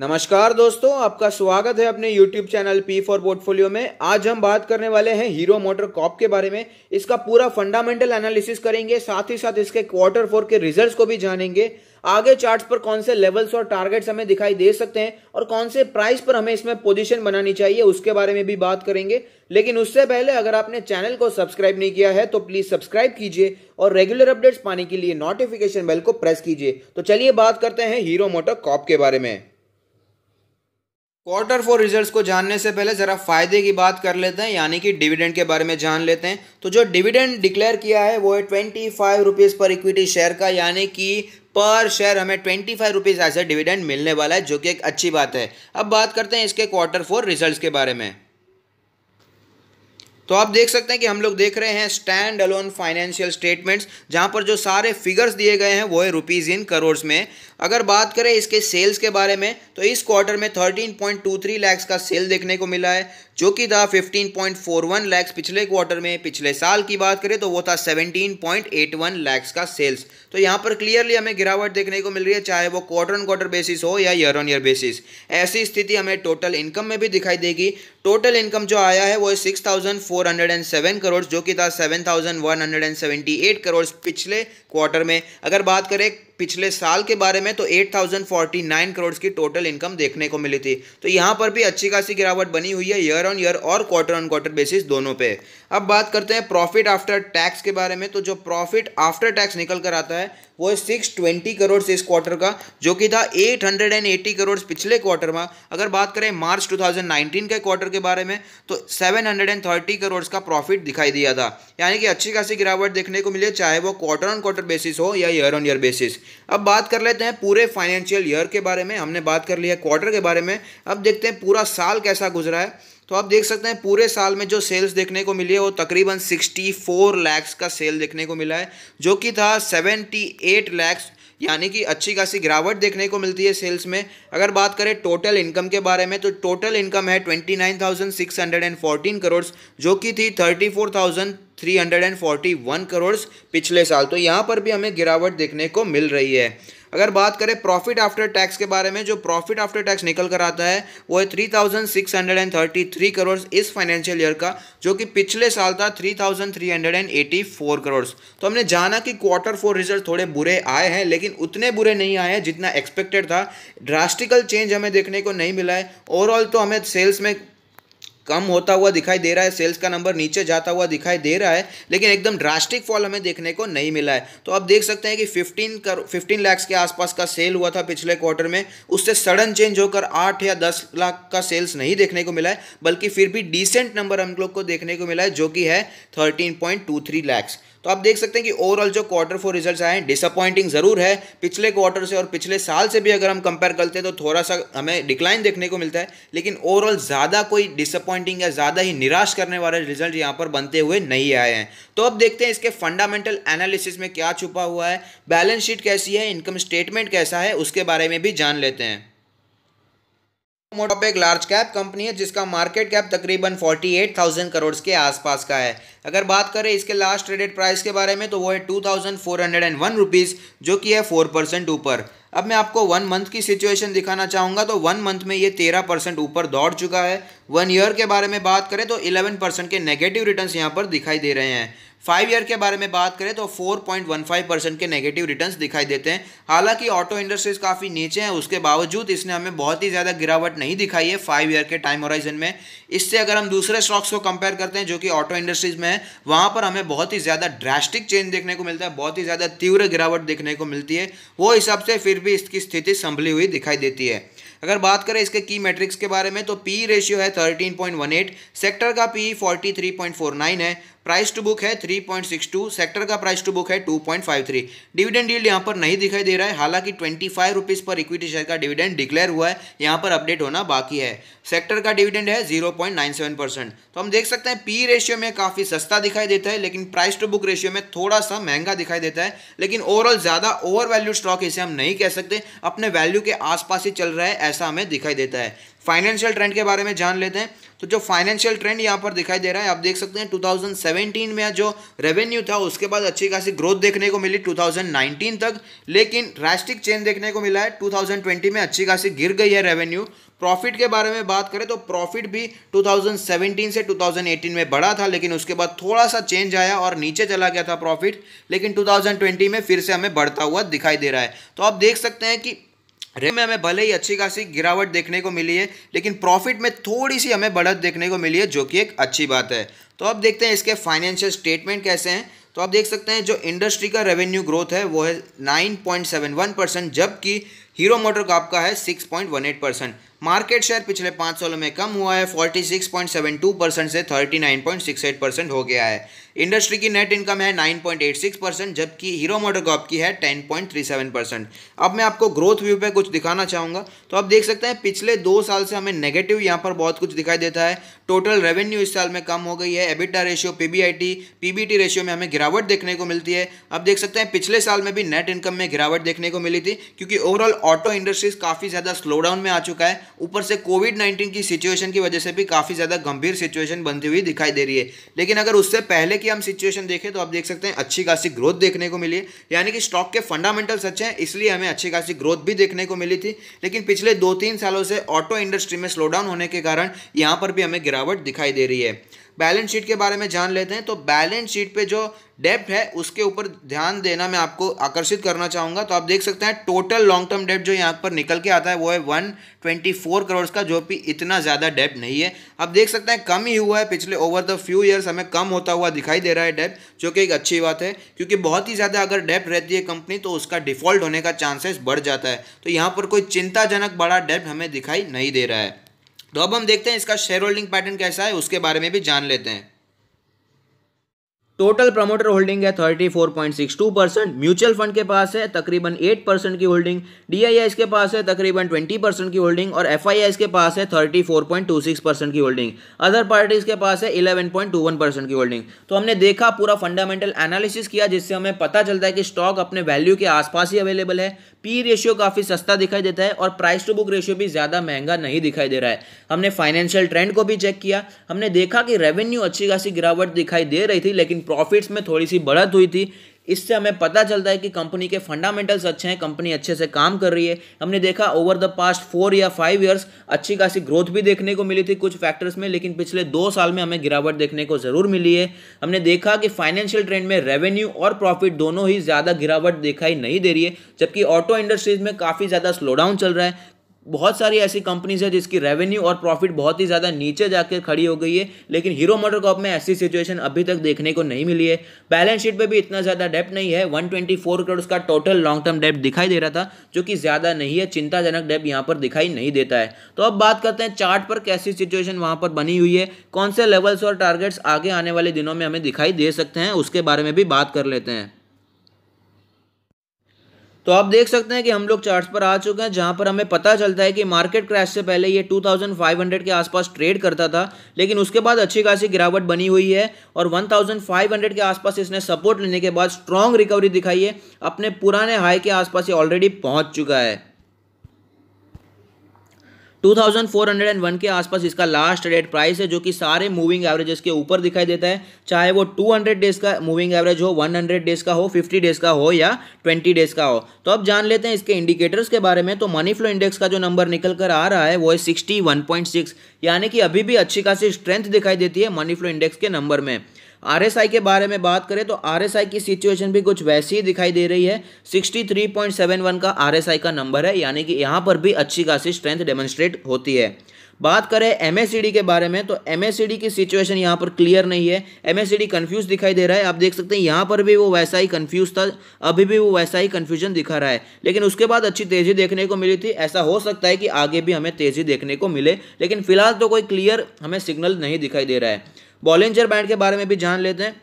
नमस्कार दोस्तों आपका स्वागत है अपने YouTube channel P for portfolio में आज हम बात करने वाले हैं हीरो मोटर कॉप के बारे में इसका पूरा फंडामेंटल एनालिसिस करेंगे साथ ही साथ इसके क्वार्टर फोर के रिजल्ट्स को भी जानेंगे आगे चार्ट्स पर कौन से लेवल्स और टारगेट्स हमें दिखाई दे सकते हैं और कौन से प्राइस पर हमें इसमें पोजिशन बनानी चाहिए उसके बारे में भी बात करेंगे लेकिन उससे पहले अगर आपने चैनल को सब्सक्राइब नहीं किया है तो प्लीज सब्सक्राइब कीजिए और रेगुलर अपडेट्स पाने के लिए नोटिफिकेशन बेल को प्रेस कीजिए तो चलिए बात करते हैं हीरो मोटर कॉप के बारे में क्वार्टर फोर रिजल्ट्स को जानने से पहले ज़रा फायदे की बात कर लेते हैं यानी कि डिविडेंड के बारे में जान लेते हैं तो जो डिविडेंड डिक्लेयर किया है वो है twenty five rupees per equity share का यानी कि पर शेयर हमें ट्वेंटी फाइव रुपीज़ ऐसे डिविडेंड मिलने वाला है जो कि एक अच्छी बात है अब बात करते हैं इसके क्वार्टर फोर रिजल्ट के बारे में तो आप देख सकते हैं कि हम लोग देख रहे हैं स्टैंड अलोन फाइनेंशियल स्टेटमेंट्स जहां पर जो सारे फिगर्स दिए गए हैं वो है रुपीज़ इन करोड़ में अगर बात करें इसके सेल्स के बारे में तो इस क्वार्टर में 13.23 लाख का सेल देखने को मिला है जो कि था 15.41 लैक्स पिछले क्वार्टर में पिछले साल की बात करें तो वो था 17.81 लैक्स का सेल्स तो यहाँ पर क्लियरली हमें गिरावट देखने को मिल रही है चाहे वो क्वार्टर ऑन क्वार्टर बेसिस हो या ईयर ऑन ईयर बेसिस ऐसी स्थिति हमें टोटल इनकम में भी दिखाई देगी टोटल इनकम जो आया है वो six thousand four hundred and seven crore जो कि था seven thousand one hundred and seventy eight crore पिछले क्वार्टर में अगर बात करें पिछले साल के बारे में तो 8049 करोड़ की टोटल इनकम देखने को मिली थी तो यहाँ पर भी अच्छी खासी गिरावट बनी हुई है ईयर ऑन ईयर और क्वार्टर ऑन क्वार्टर बेसिस दोनों पे अब बात करते हैं प्रॉफिट आफ्टर टैक्स के बारे में तो जो प्रॉफिट आफ्टर टैक्स निकल कर आता है वो सिक्स ट्वेंटी करोड़ इस क्वार्टर का जो कि था eight hundred and eighty crore पिछले क्वार्टर में अगर बात करें मार्च टू थाउजेंड नाइनटीन के क्वार्टर के बारे में तो seven hundred and thirty crore का प्रॉफिट दिखाई दिया था यानी कि अच्छी खासी गिरावट देखने को मिली चाहे वो क्वार्टर ऑन क्वार्टर बेसिस हो या ईयर ऑन ईयर बेसिस अब बात कर लेते हैं पूरे फाइनेंशियल ईयर के बारे में हमने बात कर ली है क्वार्टर के बारे में अब देखते हैं पूरा साल कैसा गुजरा है तो आप देख सकते हैं पूरे साल में जो सेल्स देखने को मिली है वो तकरीबन 64 लैक्स का सेल देखने को मिला है जो कि था 78 लैक्स यानी कि अच्छी खासी गिरावट देखने को मिलती है सेल्स में अगर बात करें टोटल इनकम के बारे में तो टोटल इनकम है 29,614 करोड़ जो कि थी 34,341 करोड़ पिछले साल तो यहाँ पर भी हमें गिरावट देखने को मिल रही है अगर बात करें प्रॉफिट आफ्टर टैक्स के बारे में जो प्रॉफिट आफ्टर टैक्स निकल कर आता है वो है three thousand six hundred and thirty three crore इस फाइनेंशियल ईयर का जो कि पिछले साल था three thousand three hundred and eighty four crore तो हमने जाना कि क्वार्टर फोर रिजल्ट थोड़े बुरे आए हैं लेकिन उतने बुरे नहीं आए हैं जितना एक्सपेक्टेड था ड्रास्टिकल चेंज हमें देखने को नहीं मिला है ओवरऑल तो हमें सेल्स में कम होता हुआ दिखाई दे रहा है सेल्स का नंबर नीचे जाता हुआ दिखाई दे रहा है लेकिन एकदम ड्रास्टिक फॉल हमें देखने को नहीं मिला है तो आप देख सकते हैं कि 15 कर 15 लाख के आसपास का सेल हुआ था पिछले क्वार्टर में उससे सडन चेंज होकर आठ या दस लाख का सेल्स नहीं देखने को मिला है बल्कि फिर भी डिसेंट नंबर हम लोग को देखने को मिला है जो कि है thirteen point two three lakhs तो आप देख सकते हैं कि ओवरऑल जो क्वार्टर फोर रिजल्ट आए हैं डिसअपॉइंटिंग ज़रूर है पिछले क्वार्टर से और पिछले साल से भी अगर हम कंपेयर करते हैं तो थोड़ा सा हमें डिक्लाइन देखने को मिलता है लेकिन ओवरऑल ज़्यादा कोई डिसअपॉइंटिंग या ज़्यादा ही निराश करने वाले रिजल्ट यहाँ पर बनते हुए नहीं आए हैं तो अब देखते हैं इसके फंडामेंटल एनालिसिस में क्या छुपा हुआ है बैलेंस शीट कैसी है इनकम स्टेटमेंट कैसा है उसके बारे में भी जान लेते हैं मोटो पे एक लार्ज कैप कंपनी है जिसका मार्केट कैप तकरीबन 48,000 करोड़ के आसपास का है अगर बात करें इसके लास्ट ट्रेडेड प्राइस के बारे में तो वो है two thousand four hundred and one rupees जो कि है फोर परसेंट ऊपर अब मैं आपको वन मंथ की सिचुएशन दिखाना चाहूँगा तो वन मंथ में ये तेरह परसेंट ऊपर दौड़ चुका है वन ईयर के बारे में बात करें तो इलेवन परसेंट के नेगेटिव रिटर्न यहाँ पर दिखाई दे रहे हैं फाइव ईयर के बारे में बात करें तो 4.15 परसेंट के नेगेटिव रिटर्न्स दिखाई देते हैं हालांकि ऑटो इंडस्ट्रीज काफ़ी नीचे हैं उसके बावजूद इसने हमें बहुत ही ज़्यादा गिरावट नहीं दिखाई है फाइव ईयर के टाइम होराइजन में इससे अगर हम दूसरे स्टॉक्स को कंपेयर करते हैं जो कि ऑटो इंडस्ट्रीज में है वहाँ पर हमें बहुत ही ज़्यादा ड्रास्टिक चेंज देखने को मिलता है बहुत ही ज़्यादा तीव्र गिरावट देखने को मिलती है वो हिसाब से फिर भी इसकी स्थिति संभली हुई दिखाई देती है अगर बात करें इसके की मैट्रिक्स के बारे में तो पी रेशियो है 13.18 सेक्टर का पी 43.49 है प्राइस टू बुक है 3.62 सेक्टर का प्राइस टू बुक है 2.53 डिविडेंड डील यहाँ पर नहीं दिखाई दे रहा है हालांकि twenty five rupees per equity share का डिविडेंड डिक्लेयर हुआ है यहाँ पर अपडेट होना बाकी है सेक्टर का डिविडेंड है 0.97 परसेंट तो हम देख सकते हैं पी रेशियो में काफ़ी सस्ता दिखाई देता है लेकिन प्राइस टू बुक रेशियो में थोड़ा सा महंगा दिखाई देता है लेकिन ओवरऑल ज़्यादा ओवर वैल्यू स्टॉक इसे हम नहीं कह सकते अपने वैल्यू के आसपास ही चल रहा है ऐसा हमें दिखाई देता है फाइनेंशियल ट्रेंड के बारे में जान लेते हैं तो जो फाइनेंशियल ट्रेंड यहाँ पर दिखाई दे रहा है आप देख सकते हैं टू 2017 में जो रेवेन्यू था उसके बाद अच्छी खासी ग्रोथ देखने को मिली 2019 तक लेकिन रास्टिक चेंज देखने को मिला है 2020 में अच्छी खासी गिर गई है रेवेन्यू प्रॉफिट के बारे में बात करें तो प्रॉफिट भी 2017 से 2018 में बढ़ा था लेकिन उसके बाद थोड़ा सा चेंज आया और नीचे चला गया था प्रॉफिट लेकिन 2020 में फिर से हमें बढ़ता हुआ दिखाई दे रहा है तो आप देख सकते हैं कि रेवेन्यू में हमें भले ही अच्छी खासी गिरावट देखने को मिली है लेकिन प्रॉफिट में थोड़ी सी हमें बढ़त देखने को मिली है जो कि एक अच्छी बात है तो अब देखते हैं इसके फाइनेंशियल स्टेटमेंट कैसे हैं तो आप देख सकते हैं जो इंडस्ट्री का रेवेन्यू ग्रोथ है वो है वन परसेंट जबकि हीरो मोटर का आपका है एट परसेंट मार्केट शेयर पिछले पाँच सालों में कम हुआ है 46.72 परसेंट से 39.68 परसेंट हो गया है इंडस्ट्री की नेट इनकम है 9.86 परसेंट जबकि हीरो मोटर की है 10.37 परसेंट अब मैं आपको ग्रोथ व्यू पे कुछ दिखाना चाहूँगा तो आप देख सकते हैं पिछले दो साल से हमें नेगेटिव यहाँ पर बहुत कुछ दिखाई देता है टोटल रेवेन्यू इस साल में कम हो गई है EBITA ratio PBIT PBT ratio में हमें गिरावट देखने को मिलती है अब देख सकते हैं पिछले साल में भी नेट इनकम में गिरावट देखने को मिली थी क्योंकि ओवरऑल ऑटो इंडस्ट्रीज काफ़ी ज़्यादा स्लो डाउन में आ चुका है ऊपर से कोविड नाइन्टीन की सिचुएशन की वजह से भी काफ़ी ज़्यादा गंभीर सिचुएशन बनती हुई दिखाई दे रही है लेकिन अगर उससे पहले की हम सिचुएशन देखें तो आप देख सकते हैं अच्छी खासी ग्रोथ देखने को मिली है यानी कि स्टॉक के फंडामेंटल्स अच्छे हैं इसलिए हमें अच्छी खासी ग्रोथ भी देखने को मिली थी लेकिन पिछले दो तीन सालों से ऑटो इंडस्ट्री में स्लोडाउन होने के कारण यहाँ पर भी हमें गिरावट दिखाई दे रही है बैलेंस शीट के बारे में जान लेते हैं तो बैलेंस शीट पे जो डेप्ट है उसके ऊपर ध्यान देना मैं आपको आकर्षित करना चाहूँगा तो आप देख सकते हैं टोटल लॉन्ग टर्म डेप्ट जो यहाँ पर निकल के आता है वो है वन ट्वेंटी फोर करोड़ का जो कि इतना ज़्यादा डेप्ट नहीं है आप देख सकते हैं कम ही हुआ है पिछले ओवर द फ्यू ईयर्स हमें कम होता हुआ दिखाई दे रहा है डेप्ट जो कि एक अच्छी बात है क्योंकि बहुत ही ज़्यादा अगर डेप्ट रहती है कंपनी तो उसका डिफॉल्ट होने का चांसेस बढ़ जाता है तो यहाँ पर कोई चिंताजनक बड़ा डेप्ट हमें दिखाई नहीं दे रहा है तो अब हम देखते हैं इसका शेयर होल्डिंग पैटर्न कैसा है उसके बारे में भी जान लेते हैं टोटल प्रमोटर होल्डिंग है 34.62 परसेंट म्यूचुअल फंड के पास है तकरीबन 8 परसेंट की होल्डिंग डीआईआईएस के पास है तकरीबन 20 परसेंट की होल्डिंग और एफआईआईएस के पास है 34.26 परसेंट की होल्डिंग अदर पार्टीज के पास है 11.21 परसेंट की होल्डिंग तो हमने देखा पूरा फंडामेंटल एनालिसिस किया जिससे हमें पता चलता है कि स्टॉक अपने वैल्यू के आसपास ही अवेलेबल है पी रेशियो काफ़ी सस्ता दिखाई देता है और प्राइस टू बुक रेशियो भी ज़्यादा महंगा नहीं दिखाई दे रहा है हमने फाइनेंशियल ट्रेंड को भी चेक किया हमने देखा कि रेवेन्यू अच्छी खासी गिरावट दिखाई दे रही थी लेकिन प्रॉफिट्स में थोड़ी सी बढ़त हुई थी इससे हमें पता चलता है कि कंपनी के फंडामेंटल्स अच्छे हैं कंपनी अच्छे से काम कर रही है हमने देखा ओवर द पास्ट फोर या फाइव ईयर्स अच्छी खासी ग्रोथ भी देखने को मिली थी कुछ फैक्टर्स में लेकिन पिछले दो साल में हमें गिरावट देखने को ज़रूर मिली है हमने देखा कि फाइनेंशियल ट्रेंड में रेवेन्यू और प्रॉफिट दोनों ही ज़्यादा गिरावट दिखाई नहीं दे रही है जबकि ऑटो इंडस्ट्रीज में काफ़ी ज़्यादा स्लो चल रहा है बहुत सारी ऐसी कंपनीज है जिसकी रेवेन्यू और प्रॉफिट बहुत ही ज़्यादा नीचे जाकर खड़ी हो गई है लेकिन हीरो मोटर कॉप में ऐसी सिचुएशन अभी तक देखने को नहीं मिली है बैलेंस शीट पे भी इतना ज़्यादा डेप नहीं है 124 करोड़ का टोटल लॉन्ग टर्म डेप्ट दिखाई दे रहा था जो कि ज़्यादा नहीं है चिंताजनक डेप यहाँ पर दिखाई नहीं देता है तो अब बात करते हैं चार्ट पर कैसी सिचुएशन वहाँ पर बनी हुई है कौन से लेवल्स और टारगेट्स आगे आने वाले दिनों में हमें दिखाई दे सकते हैं उसके बारे में भी बात कर लेते हैं तो आप देख सकते हैं कि हम लोग चार्ट्स पर आ चुके हैं जहां पर हमें पता चलता है कि मार्केट क्रैश से पहले ये 2500 के आसपास ट्रेड करता था लेकिन उसके बाद अच्छी खासी गिरावट बनी हुई है और 1500 के आसपास इसने सपोर्ट लेने के बाद स्ट्रांग रिकवरी दिखाई है अपने पुराने हाई के आसपास ये ऑलरेडी पहुंच चुका है 2401 के आसपास इसका लास्ट रेट प्राइस है जो कि सारे मूविंग एवरेजेस के ऊपर दिखाई देता है चाहे वो 200 डेज का मूविंग एवरेज हो 100 डेज का हो 50 डेज का हो या 20 डेज का हो तो अब जान लेते हैं इसके इंडिकेटर्स के बारे में तो मनी फ्लो इंडेक्स का जो नंबर निकल कर आ रहा है वो है सिक्सटी यानी कि अभी भी अच्छी खासी स्ट्रेंथ दिखाई देती है मनी फ्लो इंडेक्स के नंबर में आरएसआई के बारे में बात करें तो आरएसआई की सिचुएशन भी कुछ वैसी ही दिखाई दे रही है 63.71 का आरएसआई का नंबर है यानी कि यहाँ पर भी अच्छी खासी स्ट्रेंथ डेमोन्स्ट्रेट होती है बात करें एम के बारे में तो एम की सिचुएशन यहाँ पर क्लियर नहीं है एम कंफ्यूज दिखाई दे रहा है आप देख सकते हैं यहाँ पर भी वो वैसा ही कंफ्यूज था अभी भी वो वैसा ही कन्फ्यूजन दिखा रहा है लेकिन उसके बाद अच्छी तेज़ी देखने को मिली थी ऐसा हो सकता है कि आगे भी हमें तेज़ी देखने को मिले लेकिन फिलहाल तो कोई क्लियर हमें सिग्नल नहीं दिखाई दे रहा है बॉलेंजर बैंड के बारे में भी जान लेते हैं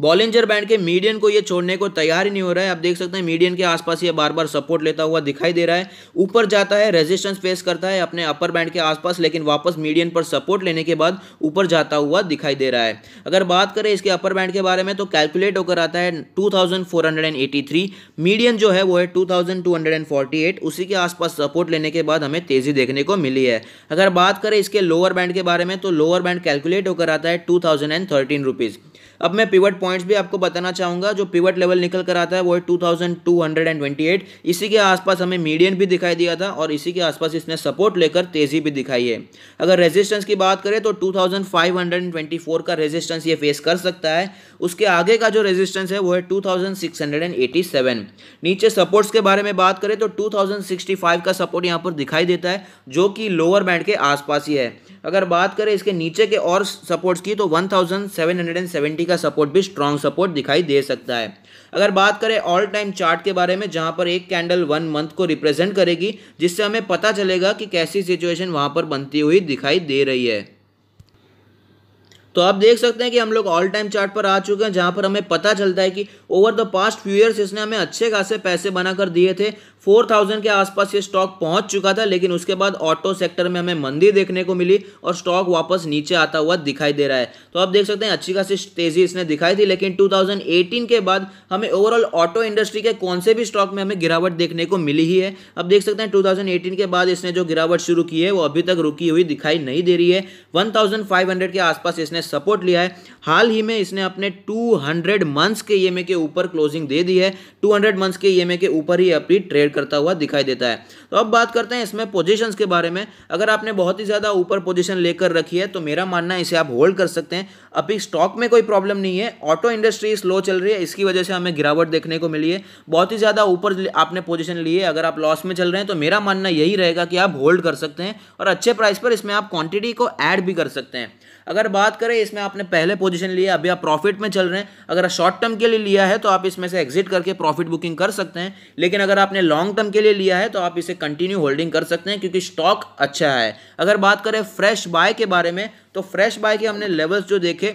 बॉलिंजर बैंड के मीडियन को ये छोड़ने को तैयार ही नहीं हो रहा है आप देख सकते हैं मीडियन के आसपास ये बार बार सपोर्ट लेता हुआ दिखाई दे रहा है ऊपर जाता है रेजिस्टेंस फेस करता है अपने अपर बैंड के आसपास लेकिन वापस मीडियन पर सपोर्ट लेने के बाद ऊपर जाता हुआ दिखाई दे रहा है अगर बात करें इसके अपर बैंड के बारे में तो कैलकुलेट होकर आता है टू मीडियन जो है वो है टू उसी के आसपास सपोर्ट लेने के बाद हमें तेजी देखने को मिली है अगर बात करें इसके लोअर बैंड के बारे में तो लोअर बैंड कैलकुलेट होकर आता है टू थाउजेंड अब मैं पिवट पॉइंट्स भी आपको बताना चाहूंगा जो पिवट लेवल निकल कर आता है वो है टू इसी के आसपास हमें मीडियन भी दिखाई दिया था और इसी के आसपास इसने सपोर्ट लेकर तेज़ी भी दिखाई है अगर रेजिस्टेंस की बात करें तो 2524 का रेजिस्टेंस ये फेस कर सकता है उसके आगे का जो रेजिस्टेंस है वो है सेवन नीचे सपोर्ट्स के बारे में बात करें तो फाइव का सपोर्ट यहाँ पर दिखाई देता है जो कि लोअर बैंड के आसपास ही है अगर बात करें इसके नीचे के और सपोर्ट्स की तो 1770 का सपोर्ट भी स्ट्रांग सपोर्ट दिखाई दे सकता है अगर बात करें ऑल टाइम चार्ट के बारे में जहां पर एक कैंडल वन मंथ को रिप्रेजेंट करेगी जिससे हमें पता चलेगा कि कैसी सिचुएशन वहां पर बनती हुई दिखाई दे रही है तो आप देख सकते हैं कि हम लोग ऑल टाइम चार्ट पर आ चुके हैं जहां पर हमें पता चलता है कि over the past few years इसने हमें अच्छे खासे पैसे बनाकर दिए थे फोर थाउजेंड के आसपास ये स्टॉक पहुंच चुका था लेकिन उसके बाद ऑटो सेक्टर में हमें मंदी देखने को मिली और स्टॉक वापस नीचे आता हुआ दिखाई दे रहा है तो आप देख सकते हैं अच्छी खासी तेजी इसने दिखाई थी लेकिन 2018 के बाद हमें ओवरऑल ऑटो इंडस्ट्री के कौन से भी स्टॉक में हमें गिरावट देखने को मिली ही है अब देख सकते हैं एटीन के बाद इसने जो गिरावट शुरू की है वो अभी तक रुकी हुई दिखाई नहीं दे रही है हंड्रेड के आसपास इसने सपोर्ट लिया है हाल ही में इसने अपने हंड्रेड मंथ्स के ई e के ऊपर क्लोजिंग दे दी है हंड्रेड मंथ्स के ई e के ऊपर ही अपनी ट्रेड ट्रेड करता हुआ दिखाई देता है तो अब बात करते हैं इसमें पोजिशन के बारे में अगर आपने बहुत ही ज़्यादा ऊपर पोजिशन लेकर रखी है तो मेरा मानना है इसे आप होल्ड कर सकते हैं अभी स्टॉक में कोई प्रॉब्लम नहीं है ऑटो इंडस्ट्री स्लो चल रही है इसकी वजह से हमें गिरावट देखने को मिली है बहुत ही ज़्यादा ऊपर आपने पोजिशन ली है अगर आप लॉस में चल रहे हैं तो मेरा मानना यही रहेगा कि आप होल्ड कर सकते हैं और अच्छे प्राइस पर इसमें आप क्वांटिटी को ऐड भी कर सकते हैं अगर बात करें इसमें आपने पहले पोजीशन लिया अभी आप प्रॉफिट में चल रहे हैं अगर शॉर्ट टर्म के लिए लिया है तो आप इसमें से एग्जिट करके प्रॉफिट बुकिंग कर सकते हैं लेकिन अगर आपने लॉन्ग लॉन्ग टर्म के लिए लिया है तो आप इसे कंटिन्यू होल्डिंग कर सकते हैं क्योंकि स्टॉक अच्छा है अगर बात करें फ्रेश बाय के बारे में तो फ्रेश बाय के हमने लेवल्स जो देखे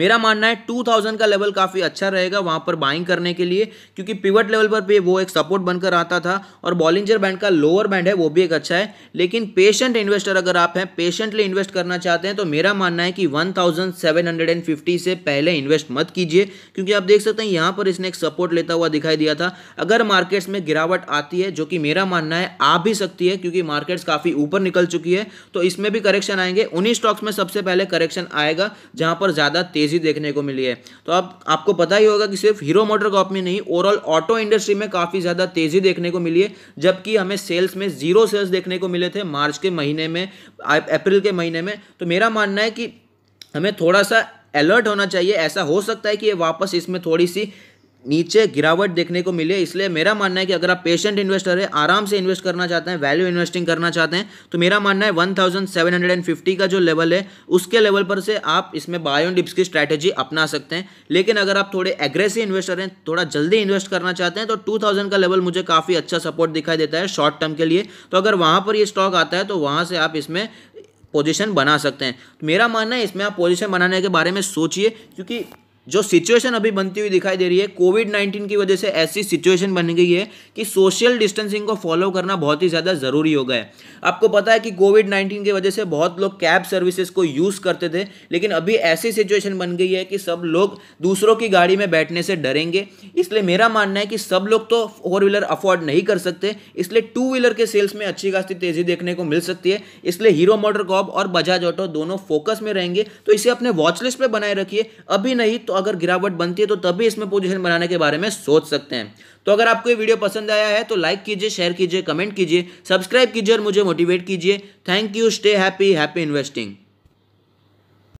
मेरा मानना है 2000 का लेवल काफ़ी अच्छा रहेगा वहाँ पर बाइंग करने के लिए क्योंकि पिवट लेवल पर भी वो एक सपोर्ट बनकर आता था और बॉलिंजर बैंड का लोअर बैंड है वो भी एक अच्छा है लेकिन पेशेंट इन्वेस्टर अगर आप हैं पेशेंटली इन्वेस्ट करना चाहते हैं तो मेरा मानना है कि 1750 से पहले इन्वेस्ट मत कीजिए क्योंकि आप देख सकते हैं यहाँ पर इसने एक सपोर्ट लेता हुआ दिखाई दिया था अगर मार्केट्स में गिरावट आती है जो कि मेरा मानना है आ भी सकती है क्योंकि मार्केट्स काफ़ी ऊपर निकल चुकी है तो इसमें भी करेक्शन आएंगे उन्हीं स्टॉक्स में सबसे पहले करेक्शन आएगा जहाँ पर ज़्यादा ज़्यादा तेज़ी देखने को मिली है तो अब आप, आपको पता ही होगा कि सिर्फ हीरो मोटर कॉप में नहीं ओवरऑल ऑटो इंडस्ट्री में काफ़ी ज़्यादा तेज़ी देखने को मिली है जबकि हमें सेल्स में जीरो सेल्स देखने को मिले थे मार्च के महीने में अप्रैल के महीने में तो मेरा मानना है कि हमें थोड़ा सा अलर्ट होना चाहिए ऐसा हो सकता है कि ये वापस इसमें थोड़ी सी नीचे गिरावट देखने को मिले इसलिए मेरा मानना है कि अगर आप पेशेंट इन्वेस्टर है आराम से इन्वेस्ट करना चाहते हैं वैल्यू इन्वेस्टिंग करना चाहते हैं तो मेरा मानना है 1750 का जो लेवल है उसके लेवल पर से आप इसमें बायो डिप्स की स्ट्रैटेजी अपना सकते हैं लेकिन अगर आप थोड़े एग्रेसिव इन्वेस्टर हैं थोड़ा जल्दी इन्वेस्ट करना चाहते हैं तो टू का लेवल मुझे काफ़ी अच्छा सपोर्ट दिखाई देता है शॉर्ट टर्म के लिए तो अगर वहाँ पर ये स्टॉक आता है तो वहाँ से आप इसमें पोजिशन बना सकते हैं मेरा मानना है इसमें आप पोजिशन बनाने के बारे में सोचिए क्योंकि जो सिचुएशन अभी बनती हुई दिखाई दे रही है कोविड नाइन्टीन की वजह से ऐसी सिचुएशन बन गई है कि सोशल डिस्टेंसिंग को फॉलो करना बहुत ही ज़्यादा ज़रूरी हो गया है आपको पता है कि कोविड नाइन्टीन की वजह से बहुत लोग कैब सर्विसेज को यूज़ करते थे लेकिन अभी ऐसी सिचुएशन बन गई है कि सब लोग दूसरों की गाड़ी में बैठने से डरेंगे इसलिए मेरा मानना है कि सब लोग तो फोर व्हीलर अफोर्ड नहीं कर सकते इसलिए टू व्हीलर के सेल्स में अच्छी खासी तेज़ी देखने को मिल सकती है इसलिए हीरो मोटर कॉप और बजाज ऑटो दोनों फोकस में रहेंगे तो इसे अपने वॉचलिस्ट पर बनाए रखिए अभी नहीं तो तो अगर गिरावट बनती है तो तभी इसमें पोजीशन बनाने के बारे में सोच सकते हैं तो अगर आपको ये वीडियो पसंद आया है तो लाइक कीजिए शेयर कीजिए कमेंट कीजिए सब्सक्राइब कीजिए और मुझे मोटिवेट कीजिए thank you stay happy happy investing